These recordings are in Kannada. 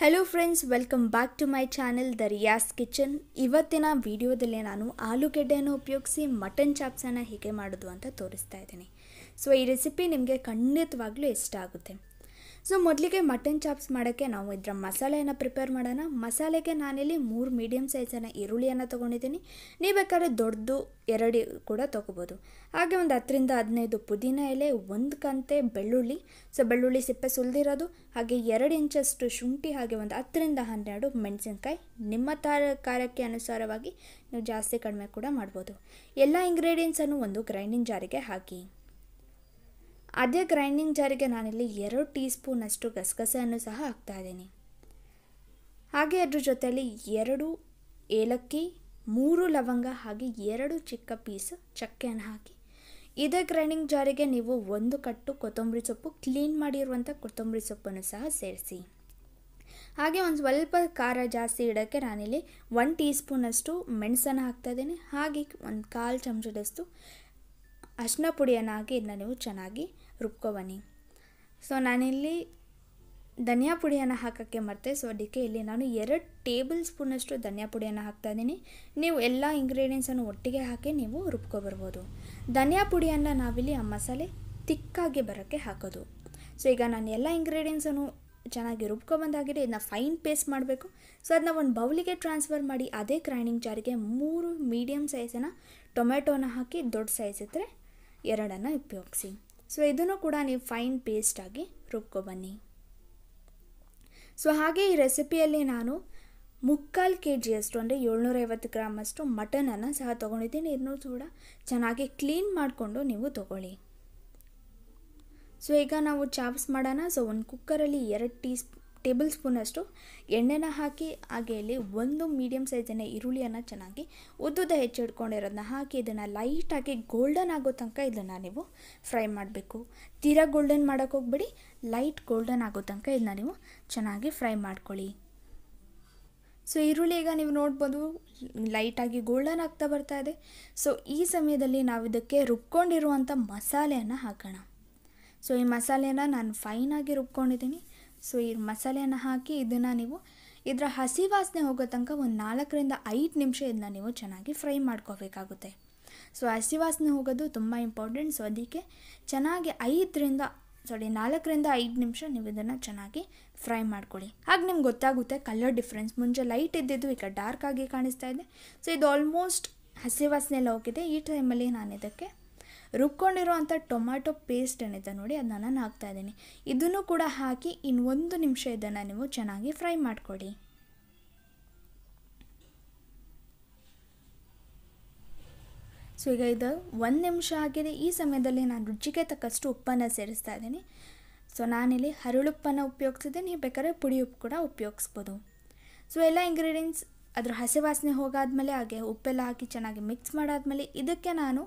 hello friends welcome back to my channel the Riya's kitchen ಇವತ್ತಿನ ವಿಡಿಯೋದಲ್ಲಿ ನಾನು ಆಲೂಗೆಡ್ಡೆಯನ್ನು ಉಪಯೋಗಿಸಿ ಮಟನ್ ಚಾಪ್ಸನ್ನು ಹೇಗೆ ಮಾಡೋದು ಅಂತ ತೋರಿಸ್ತಾ ಇದ್ದೀನಿ ಸೊ ಈ ರೆಸಿಪಿ ನಿಮಗೆ ಖಂಡಿತವಾಗ್ಲೂ ಇಷ್ಟ ಆಗುತ್ತೆ ಸೊ ಮೊದಲಿಗೆ ಮಟನ್ ಚಾಪ್ಸ್ ಮಾಡೋಕ್ಕೆ ನಾವು ಇದರ ಮಸಾಲೆಯನ್ನು ಪ್ರಿಪೇರ್ ಮಾಡೋಣ ಮಸಾಲೆಗೆ ನಾನಿಲ್ಲಿ ಮೂರು ಮೀಡಿಯಮ್ ಸೈಜನ್ನು ಈರುಳ್ಳಿಯನ್ನು ತೊಗೊಂಡಿದ್ದೀನಿ ನೀವು ಬೇಕಾದ್ರೆ ದೊಡ್ಡದು ಎರಡು ಕೂಡ ತೊಗೋಬೋದು ಹಾಗೆ ಒಂದು ಹತ್ತರಿಂದ ಹದಿನೈದು ಪುದೀನ ಎಲೆ ಒಂದು ಕಂತೆ ಬೆಳ್ಳುಳ್ಳಿ ಸೊ ಬೆಳ್ಳುಳ್ಳಿ ಸಿಪ್ಪೆ ಸುಲಿದಿರೋದು ಹಾಗೆ ಎರಡು ಇಂಚಷ್ಟು ಶುಂಠಿ ಹಾಗೆ ಒಂದು ಹತ್ತರಿಂದ ಹನ್ನೆರಡು ಮೆಣಸಿನ್ಕಾಯಿ ನಿಮ್ಮ ತಾರ ಖಾರಕ್ಕೆ ಅನುಸಾರವಾಗಿ ನೀವು ಜಾಸ್ತಿ ಕಡಿಮೆ ಕೂಡ ಮಾಡ್ಬೋದು ಎಲ್ಲ ಇಂಗ್ರೀಡಿಯೆಂಟ್ಸನ್ನು ಒಂದು ಗ್ರೈಂಡಿಂಗ್ ಜಾರಿಗೆ ಹಾಕಿ ಅದೇ ಗ್ರೈಂಡಿಂಗ್ ಜಾರಿಗೆ ನಾನಿಲ್ಲಿ ಎರಡು ಟೀ ಸ್ಪೂನಷ್ಟು ಗಸಗಸೆಯನ್ನು ಸಹ ಹಾಕ್ತಾ ಇದ್ದೀನಿ ಹಾಗೆ ಅದ್ರ ಜೊತೆಯಲ್ಲಿ ಎರಡು ಏಲಕ್ಕಿ ಮೂರು ಲವಂಗ ಹಾಗೆ ಎರಡು ಚಿಕ್ಕ ಪೀಸ್ ಚಕ್ಕೆಯನ್ನು ಹಾಕಿ ಇದೇ ಗ್ರೈಂಡಿಂಗ್ ಜಾರಿಗೆ ನೀವು ಒಂದು ಕಟ್ಟು ಕೊತ್ತಂಬರಿ ಸೊಪ್ಪು ಕ್ಲೀನ್ ಮಾಡಿರುವಂಥ ಕೊತ್ತಂಬರಿ ಸೊಪ್ಪನ್ನು ಸಹ ಸೇರಿಸಿ ಹಾಗೆ ಒಂದು ಸ್ವಲ್ಪ ಖಾರ ಜಾಸ್ತಿ ಇಡೋಕ್ಕೆ ನಾನಿಲ್ಲಿ ಒನ್ ಟೀ ಸ್ಪೂನಷ್ಟು ಮೆಣಸನ್ನು ಇದ್ದೀನಿ ಹಾಗೆ ಒಂದು ಕಾಲು ಚಮಚದಷ್ಟು ಅಶ್ನ ಪುಡಿಯನ್ನು ಹಾಕಿ ಇದನ್ನ ನೀವು ಚೆನ್ನಾಗಿ ಬನ್ನಿ ಸೊ ನಾನಿಲ್ಲಿ ಧನಿಯಾ ಪುಡಿಯನ್ನು ಹಾಕೋಕ್ಕೆ ಮರ್ತೆ ಸೊ ಅದಕ್ಕೆ ಇಲ್ಲಿ ನಾನು ಎರಡು ಟೇಬಲ್ ಸ್ಪೂನಷ್ಟು ಧನಿಯಾ ಪುಡಿಯನ್ನು ಹಾಕ್ತಾಯಿದ್ದೀನಿ ನೀವು ಎಲ್ಲ ಇಂಗ್ರೀಡಿಯೆಂಟ್ಸನ್ನು ಒಟ್ಟಿಗೆ ಹಾಕಿ ನೀವು ರುಬ್ಕೊಬರ್ಬೋದು ಧನಿಯಾ ಪುಡಿಯನ್ನು ನಾವಿಲ್ಲಿ ಆ ಮಸಾಲೆ ತಿಕ್ಕಾಗಿ ಬರೋಕ್ಕೆ ಹಾಕೋದು ಸೊ ಈಗ ನಾನು ಎಲ್ಲ ಇಂಗ್ರೀಡಿಯೆಂಟ್ಸನ್ನು ಚೆನ್ನಾಗಿ ರುಬ್ಕೊಬಂದಾಗಿದೆ ಇದನ್ನ ಫೈನ್ ಪೇಸ್ಟ್ ಮಾಡಬೇಕು ಸೊ ಅದನ್ನ ಒಂದು ಬೌಲಿಗೆ ಟ್ರಾನ್ಸ್ಫರ್ ಮಾಡಿ ಅದೇ ಗ್ರೈಂಡಿಂಗ್ ಜಾರಿಗೆ ಮೂರು ಮೀಡಿಯಮ್ ಸೈಜನ್ನು ಟೊಮೆಟೊನ ಹಾಕಿ ದೊಡ್ಡ ಸೈಜ್ ಇದ್ದರೆ ಎರಡನ್ನು ಉಪಯೋಗಿಸಿ ಸೊ ಇದನ್ನು ಕೂಡ ನೀವು ಫೈನ್ ಪೇಸ್ಟಾಗಿ ರುಬ್ಕೊಬನ್ನಿ ಸೊ ಹಾಗೆ ಈ ರೆಸಿಪಿಯಲ್ಲಿ ನಾನು ಮುಕ್ಕಾಲು ಕೆ ಜಿಯಷ್ಟು ಅಂದರೆ ಏಳ್ನೂರೈವತ್ತು ಗ್ರಾಮಷ್ಟು ಮಟನನ್ನು ಸಹ ತೊಗೊಂಡಿದ್ದೀನಿ ಇದನ್ನು ಕೂಡ ಚೆನ್ನಾಗಿ ಕ್ಲೀನ್ ಮಾಡಿಕೊಂಡು ನೀವು ತೊಗೊಳ್ಳಿ ಸೊ ಈಗ ನಾವು ಚಾಪ್ಸ್ ಮಾಡೋಣ ಸೊ ಒಂದು ಕುಕ್ಕರಲ್ಲಿ ಎರಡು ಟೀ ಟೇಬಲ್ ಸ್ಪೂನಷ್ಟು ಎಣ್ಣೆನ ಹಾಕಿ ಹಾಗೆಯಲ್ಲಿ ಒಂದು ಮೀಡಿಯಮ್ ಸೈಜಿನ ಈರುಳ್ಳಿಯನ್ನು ಚೆನ್ನಾಗಿ ಉದ್ದುದ ಹೆಚ್ಚಿಡ್ಕೊಂಡಿರೋದನ್ನ ಹಾಕಿ ಇದನ್ನು ಲೈಟಾಗಿ ಗೋಲ್ಡನ್ ಆಗೋ ತನಕ ಇದನ್ನು ನೀವು ಫ್ರೈ ಮಾಡಬೇಕು ತೀರಾ ಗೋಲ್ಡನ್ ಮಾಡೋಕೆ ಹೋಗ್ಬಿಡಿ ಲೈಟ್ ಗೋಲ್ಡನ್ ಆಗೋ ತನಕ ಇದನ್ನ ನೀವು ಚೆನ್ನಾಗಿ ಫ್ರೈ ಮಾಡ್ಕೊಳ್ಳಿ ಸೊ ಈರುಳ್ಳಿ ಈಗ ನೀವು ನೋಡ್ಬೋದು ಲೈಟಾಗಿ ಗೋಲ್ಡನ್ ಆಗ್ತಾ ಬರ್ತಾ ಇದೆ ಸೊ ಈ ಸಮಯದಲ್ಲಿ ನಾವು ಇದಕ್ಕೆ ರುಬ್ಕೊಂಡಿರುವಂಥ ಮಸಾಲೆಯನ್ನು ಹಾಕೋಣ ಸೊ ಈ ಮಸಾಲೆನ ನಾನು ಫೈನಾಗಿ ರುಬ್ಕೊಂಡಿದ್ದೀನಿ ಸೊ ಈ ಮಸಾಲೆಯನ್ನು ಹಾಕಿ ಇದನ್ನು ನೀವು ಇದರ ಹಸಿ ವಾಸನೆ ಹೋಗೋ ತನಕ ಒಂದು ನಾಲ್ಕರಿಂದ ಐದು ನಿಮಿಷ ಇದನ್ನ ನೀವು ಚೆನ್ನಾಗಿ ಫ್ರೈ ಮಾಡ್ಕೋಬೇಕಾಗುತ್ತೆ ಸೊ ಹಸಿ ವಾಸನೆ ಹೋಗೋದು ತುಂಬ ಇಂಪಾರ್ಟೆಂಟ್ ಸೊ ಅದಕ್ಕೆ ಚೆನ್ನಾಗಿ ಐದರಿಂದ ಸಾರಿ ನಾಲ್ಕರಿಂದ ಐದು ನಿಮಿಷ ನೀವು ಇದನ್ನು ಚೆನ್ನಾಗಿ ಫ್ರೈ ಮಾಡ್ಕೊಳ್ಳಿ ಹಾಗೆ ನಿಮ್ಗೆ ಗೊತ್ತಾಗುತ್ತೆ ಕಲರ್ ಡಿಫ್ರೆನ್ಸ್ ಮುಂಚೆ ಲೈಟ್ ಇದ್ದಿದ್ದು ಈಗ ಡಾರ್ಕ್ ಆಗಿ ಕಾಣಿಸ್ತಾ ಇದೆ ಸೊ ಇದು ಆಲ್ಮೋಸ್ಟ್ ಹಸಿ ವಾಸನೆ ಎಲ್ಲ ಹೋಗಿದೆ ಈ ಟೈಮಲ್ಲಿ ನಾನು ಇದಕ್ಕೆ ರುಬ್ಕೊಂಡಿರುವಂಥ ಟೊಮ್ಯಾಟೊ ಪೇಸ್ಟ್ ಏನಿದೆ ನೋಡಿ ಅದನ್ನ ನಾನು ಹಾಕ್ತಾ ಇದ್ದೀನಿ ಇದನ್ನು ಕೂಡ ಹಾಕಿ ಇನ್ನೊಂದು ಒಂದು ನಿಮಿಷ ಇದನ್ನು ನೀವು ಚೆನ್ನಾಗಿ ಫ್ರೈ ಮಾಡಿಕೊಡಿ ಸೊ ಈಗ ಇದು ಒಂದು ನಿಮಿಷ ಆಗಿದೆ ಈ ಸಮಯದಲ್ಲಿ ನಾನು ರುಚಿಗೆ ತಕ್ಕಷ್ಟು ಉಪ್ಪನ್ನು ಸೇರಿಸ್ತಾ ಇದ್ದೀನಿ ಸೊ ನಾನಿಲ್ಲಿ ಹರಳುಪ್ಪನ್ನು ಉಪಯೋಗಿಸಿದ್ದೀನಿ ನೀವು ಬೇಕಾದ್ರೆ ಪುಡಿ ಉಪ್ಪು ಕೂಡ ಉಪಯೋಗಿಸ್ಬೋದು ಸೊ ಎಲ್ಲ ಇಂಗ್ರೀಡಿಯೆಂಟ್ಸ್ ಅದರ ಹಸಿ ವಾಸನೆ ಹೋಗಾದ್ಮೇಲೆ ಹಾಗೆ ಉಪ್ಪೆಲ್ಲ ಹಾಕಿ ಚೆನ್ನಾಗಿ ಮಿಕ್ಸ್ ಮಾಡಾದ್ಮೇಲೆ ಇದಕ್ಕೆ ನಾನು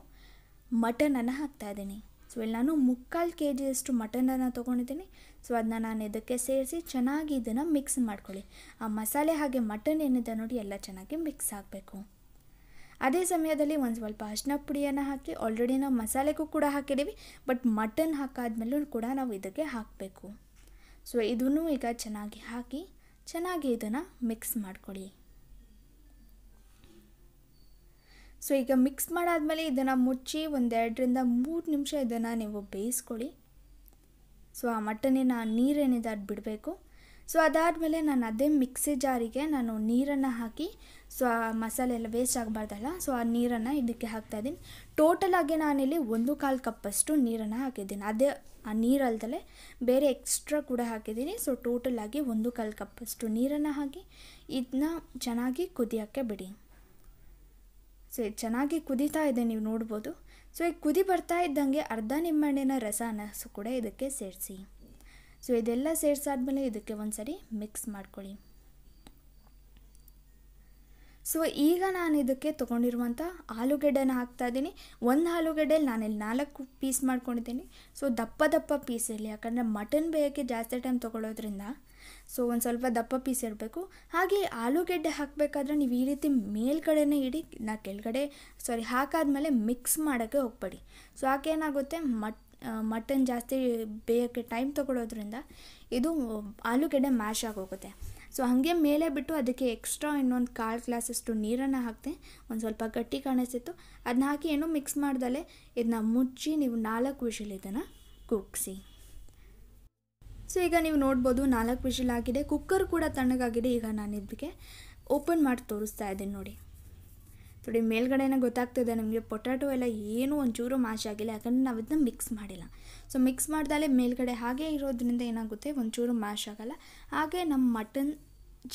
ಮಟನನ್ನು ಇದ್ದೀನಿ ಸೊ ಇಲ್ಲಿ ನಾನು ಮುಕ್ಕಾಲು ಕೆ ಜಿಯಷ್ಟು ಮಟನನ್ನು ತೊಗೊಂಡಿದ್ದೀನಿ ಸೊ ಅದನ್ನ ನಾನು ಇದಕ್ಕೆ ಸೇರಿಸಿ ಚೆನ್ನಾಗಿ ಇದನ್ನು ಮಿಕ್ಸ್ ಮಾಡ್ಕೊಳ್ಳಿ ಆ ಮಸಾಲೆ ಹಾಗೆ ಮಟನ್ ಏನಿದೆ ನೋಡಿ ಎಲ್ಲ ಚೆನ್ನಾಗಿ ಮಿಕ್ಸ್ ಆಗಬೇಕು ಅದೇ ಸಮಯದಲ್ಲಿ ಒಂದು ಸ್ವಲ್ಪ ಅರಿಶಿನ ಪುಡಿಯನ್ನು ಹಾಕಿ ಆಲ್ರೆಡಿ ನಾವು ಮಸಾಲೆಗೂ ಕೂಡ ಹಾಕಿದ್ದೀವಿ ಬಟ್ ಮಟನ್ ಹಾಕಾದ್ಮೇಲೂ ಕೂಡ ನಾವು ಇದಕ್ಕೆ ಹಾಕಬೇಕು ಸೊ ಇದನ್ನು ಈಗ ಚೆನ್ನಾಗಿ ಹಾಕಿ ಚೆನ್ನಾಗಿ ಇದನ್ನು ಮಿಕ್ಸ್ ಮಾಡ್ಕೊಳ್ಳಿ ಸೊ ಈಗ ಮಿಕ್ಸ್ ಮಾಡಾದಮೇಲೆ ಇದನ್ನು ಮುಚ್ಚಿ ಒಂದೆರಡರಿಂದ ಮೂರು ನಿಮಿಷ ಇದನ್ನು ನೀವು ಬೇಯಿಸ್ಕೊಳ್ಳಿ ಸೊ ಆ ಮಟನಿನ ನೀರೇನಿದೆ ಅದು ಬಿಡಬೇಕು ಸೊ ಅದಾದಮೇಲೆ ನಾನು ಅದೇ ಮಿಕ್ಸಿ ಜಾರಿಗೆ ನಾನು ನೀರನ್ನು ಹಾಕಿ ಸೊ ಆ ಮಸಾಲೆ ಎಲ್ಲ ವೇಸ್ಟ್ ಆಗಬಾರ್ದಲ್ಲ ಸೊ ಆ ನೀರನ್ನು ಇದಕ್ಕೆ ಹಾಕ್ತಾ ಹಾಕ್ತಾಯಿದ್ದೀನಿ ಟೋಟಲಾಗಿ ನಾನಿಲ್ಲಿ ಒಂದು ಕಾಲು ಕಪ್ಪಷ್ಟು ನೀರನ್ನು ಹಾಕಿದ್ದೀನಿ ಅದೇ ಆ ನೀರಲ್ದಲೆ ಬೇರೆ ಎಕ್ಸ್ಟ್ರಾ ಕೂಡ ಹಾಕಿದ್ದೀನಿ ಸೊ ಟೋಟಲಾಗಿ ಒಂದು ಕಾಲು ಕಪ್ಪಷ್ಟು ನೀರನ್ನು ಹಾಕಿ ಇದನ್ನ ಚೆನ್ನಾಗಿ ಕುದಿಯೋಕ್ಕೆ ಬಿಡಿ ಸೊ ಚೆನ್ನಾಗಿ ಕುದೀತಾ ಇದೆ ನೀವು ನೋಡ್ಬೋದು ಸೊ ಈಗ ಕುದಿ ಬರ್ತಾ ಇದ್ದಂಗೆ ಅರ್ಧ ರಸ ರಸನ ಕೂಡ ಇದಕ್ಕೆ ಸೇರಿಸಿ ಸೊ ಇದೆಲ್ಲ ಸೇರಿಸಾದ್ಮೇಲೆ ಇದಕ್ಕೆ ಒಂದು ಸರಿ ಮಿಕ್ಸ್ ಮಾಡ್ಕೊಳ್ಳಿ ಸೊ ಈಗ ನಾನು ಇದಕ್ಕೆ ತೊಗೊಂಡಿರುವಂಥ ಆಲೂಗಡ್ಡೆನ ಹಾಕ್ತಾ ಇದ್ದೀನಿ ಒಂದು ಆಲೂಗಡ್ಡೆಲಿ ನಾನಿಲ್ಲಿ ನಾಲ್ಕು ಪೀಸ್ ಮಾಡ್ಕೊಂಡಿದ್ದೀನಿ ಸೊ ದಪ್ಪ ದಪ್ಪ ಪೀಸ್ ಇಲ್ಲಿ ಯಾಕಂದರೆ ಮಟನ್ ಬೇಯೋಕ್ಕೆ ಜಾಸ್ತಿ ಟೈಮ್ ತೊಗೊಳೋದ್ರಿಂದ ಸೊ ಒಂದು ಸ್ವಲ್ಪ ದಪ್ಪ ಪೀಸ್ ಇರಬೇಕು ಹಾಗೆ ಆಲೂಗೆಡ್ಡೆ ಹಾಕಬೇಕಾದ್ರೆ ನೀವು ಈ ರೀತಿ ಮೇಲ್ಗಡೆನೇ ಇಡಿ ನಾ ಕೆಳಗಡೆ ಸಾರಿ ಹಾಕಾದ್ಮೇಲೆ ಮಿಕ್ಸ್ ಮಾಡೋಕ್ಕೆ ಹೋಗಬೇಡಿ ಸೊ ಏನಾಗುತ್ತೆ ಮಟ್ ಮಟನ್ ಜಾಸ್ತಿ ಬೇಯೋಕ್ಕೆ ಟೈಮ್ ತೊಗೊಳೋದ್ರಿಂದ ಇದು ಆಲೂಗೆಡ್ಡೆ ಮ್ಯಾಶ್ ಆಗೋಗುತ್ತೆ ಸೊ ಹಾಗೆ ಮೇಲೆ ಬಿಟ್ಟು ಅದಕ್ಕೆ ಎಕ್ಸ್ಟ್ರಾ ಇನ್ನೊಂದು ಕಾಲು ಗ್ಲಾಸಷ್ಟು ನೀರನ್ನು ಹಾಕಿದೆ ಒಂದು ಸ್ವಲ್ಪ ಗಟ್ಟಿ ಕಾಣಿಸಿತ್ತು ಅದನ್ನ ಹಾಕಿ ಏನು ಮಿಕ್ಸ್ ಮಾಡ್ದಲೆ ಇದನ್ನ ಮುಚ್ಚಿ ನೀವು ನಾಲ್ಕು ವಿಷಲ್ ಇದನ್ನು ಕುಗ್ಸಿ ಸೊ ಈಗ ನೀವು ನೋಡ್ಬೋದು ನಾಲ್ಕು ವಿಷಲ್ ಆಗಿದೆ ಕುಕ್ಕರ್ ಕೂಡ ತಣ್ಣಗಾಗಿದೆ ಈಗ ನಾನು ಇದಕ್ಕೆ ಓಪನ್ ಮಾಡಿ ತೋರಿಸ್ತಾ ಇದ್ದೀನಿ ನೋಡಿ ನೋಡಿ ಗೊತ್ತಾಗ್ತಾ ಗೊತ್ತಾಗ್ತದೆ ನಮಗೆ ಪೊಟ್ಯಾಟೊ ಎಲ್ಲ ಏನೂ ಒಂಚೂರು ಮಾಶ್ ಆಗಿಲ್ಲ ಯಾಕಂದರೆ ನಾವು ಇದನ್ನ ಮಿಕ್ಸ್ ಮಾಡಿಲ್ಲ ಸೊ ಮಿಕ್ಸ್ ಮಾಡ್ದಲೇ ಮೇಲ್ಗಡೆ ಹಾಗೆ ಇರೋದ್ರಿಂದ ಏನಾಗುತ್ತೆ ಒಂಚೂರು ಮಾಶ್ ಆಗೋಲ್ಲ ಹಾಗೆ ನಮ್ಮ ಮಟನ್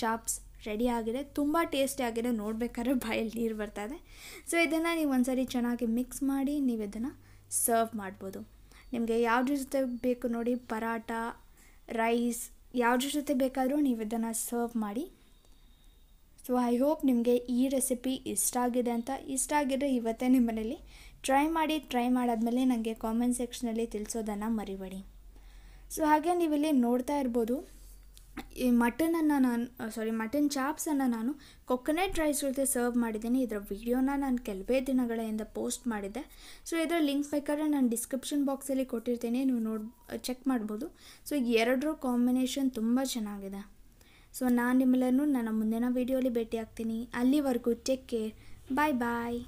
ಚಾಪ್ಸ್ ರೆಡಿ ಆಗಿದೆ ತುಂಬ ಟೇಸ್ಟಿ ಆಗಿದೆ ನೋಡಬೇಕಾದ್ರೆ ಬಾಯಲ್ಲಿ ನೀರು ಬರ್ತಾ ಇದೆ ಸೊ ಇದನ್ನು ನೀವು ಒಂದ್ಸರಿ ಚೆನ್ನಾಗಿ ಮಿಕ್ಸ್ ಮಾಡಿ ನೀವು ಇದನ್ನು ಸರ್ವ್ ಮಾಡ್ಬೋದು ನಿಮಗೆ ಯಾವ ಜೊತೆ ಬೇಕು ನೋಡಿ ಪರಾಟ ರೈಸ್ ಯಾವುದ್ರ ಜೊತೆ ಬೇಕಾದರೂ ನೀವು ಇದನ್ನು ಸರ್ವ್ ಮಾಡಿ ಸೊ ಐ ಹೋಪ್ ನಿಮಗೆ ಈ ರೆಸಿಪಿ ಇಷ್ಟ ಆಗಿದೆ ಅಂತ ಇಷ್ಟ ಆಗಿದ್ರೆ ಇವತ್ತೇ ನಿಮ್ಮ ಮನೇಲಿ ಟ್ರೈ ಮಾಡಿ ಟ್ರೈ ಮಾಡಾದಮೇಲೆ ನನಗೆ ಕಾಮೆಂಟ್ ಸೆಕ್ಷನಲ್ಲಿ ತಿಳಿಸೋದನ್ನು ಮರಿಬೇಡಿ ಸೊ ಹಾಗೆ ನೀವಿಲ್ಲಿ ನೋಡ್ತಾ ಇರ್ಬೋದು ಈ ಮಟನನ್ನು ನಾನು ಸಾರಿ ಮಟನ್ ಚಾಪ್ಸನ್ನು ನಾನು ಕೊಕೊನೆಟ್ ರೈಸ್ ಜೊತೆ ಸರ್ವ್ ಮಾಡಿದ್ದೀನಿ ಇದರ ವಿಡಿಯೋನ ನಾನು ಕೆಲವೇ ದಿನಗಳ ಪೋಸ್ಟ್ ಮಾಡಿದ್ದೆ ಸೊ ಇದರ ಲಿಂಕ್ ಬೇಕಾದ್ರೆ ನಾನು ಡಿಸ್ಕ್ರಿಪ್ಷನ್ ಬಾಕ್ಸಲ್ಲಿ ಕೊಟ್ಟಿರ್ತೀನಿ ನೀವು ನೋಡ್ ಚೆಕ್ ಮಾಡ್ಬೋದು ಸೊ ಎರಡರ ಕಾಂಬಿನೇಷನ್ ತುಂಬ ಚೆನ್ನಾಗಿದೆ ಸೊ ನಾನು ನಿಮ್ಮೆಲ್ಲರೂ ನನ್ನ ಮುಂದಿನ ವೀಡಿಯೋಲಿ ಭೇಟಿ ಆಗ್ತೀನಿ ಅಲ್ಲಿವರೆಗೂ ಟೇಕ್ ಕೇರ್ ಬಾಯ್ ಬಾಯ್